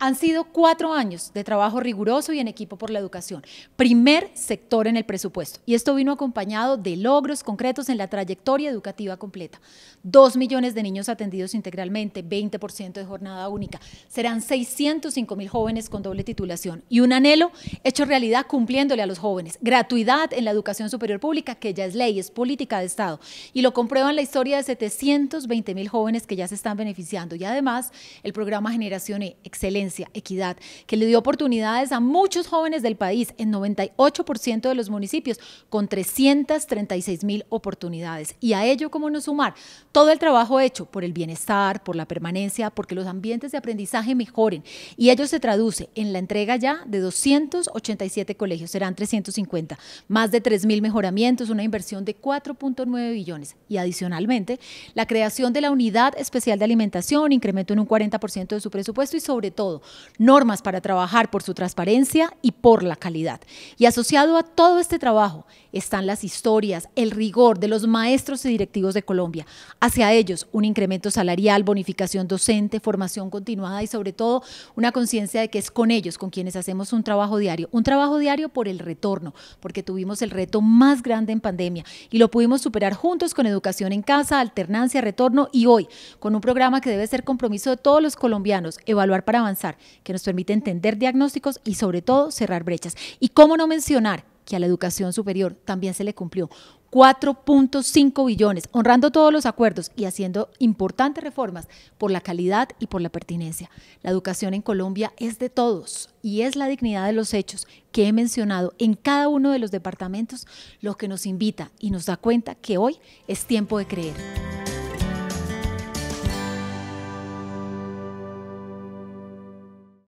Han sido cuatro años de trabajo riguroso y en equipo por la educación, primer sector en el presupuesto. Y esto vino acompañado de logros concretos en la trayectoria educativa completa. Dos millones de niños atendidos integralmente, 20% de jornada única. Serán 605 mil jóvenes con doble titulación y un anhelo hecho realidad cumpliéndole a los jóvenes. Gratuidad en la educación superior pública, que ya es ley, es política de Estado. Y lo comprueban la historia de 720 mil jóvenes que ya se están beneficiando. Y además, el programa Generación e, Excelencia decía, equidad, que le dio oportunidades a muchos jóvenes del país en 98% de los municipios con 336 mil oportunidades. Y a ello, ¿cómo no sumar? Todo el trabajo hecho por el bienestar, por la permanencia, porque los ambientes de aprendizaje mejoren. Y ello se traduce en la entrega ya de 287 colegios, serán 350, más de 3 mil mejoramientos, una inversión de 4.9 billones. Y adicionalmente, la creación de la Unidad Especial de Alimentación, incremento en un 40% de su presupuesto y sobre todo, normas para trabajar por su transparencia y por la calidad. Y asociado a todo este trabajo están las historias, el rigor de los maestros y directivos de Colombia. Hacia ellos un incremento salarial, bonificación docente, formación continuada y sobre todo una conciencia de que es con ellos con quienes hacemos un trabajo diario. Un trabajo diario por el retorno, porque tuvimos el reto más grande en pandemia y lo pudimos superar juntos con educación en casa, alternancia, retorno y hoy con un programa que debe ser compromiso de todos los colombianos, evaluar para avanzar que nos permite entender diagnósticos y sobre todo cerrar brechas. Y cómo no mencionar que a la educación superior también se le cumplió 4.5 billones, honrando todos los acuerdos y haciendo importantes reformas por la calidad y por la pertinencia. La educación en Colombia es de todos y es la dignidad de los hechos que he mencionado en cada uno de los departamentos lo que nos invita y nos da cuenta que hoy es tiempo de creer.